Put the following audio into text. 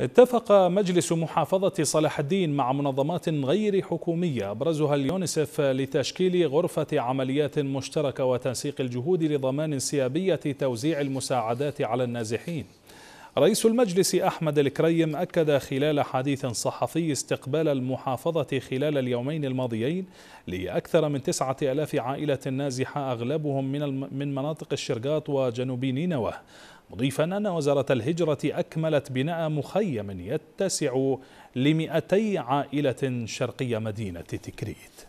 اتفق مجلس محافظة صلاح الدين مع منظمات غير حكومية أبرزها اليونسف لتشكيل غرفة عمليات مشتركة وتنسيق الجهود لضمان انسيابية توزيع المساعدات على النازحين رئيس المجلس أحمد الكريم أكد خلال حديث صحفي استقبال المحافظة خلال اليومين الماضيين لأكثر من تسعة ألاف عائلة نازحة أغلبهم من, من مناطق الشرقاط وجنوب نينوى مضيفا أن وزارة الهجرة أكملت بناء مخيم يتسع لمئتي عائلة شرقي مدينة تكريت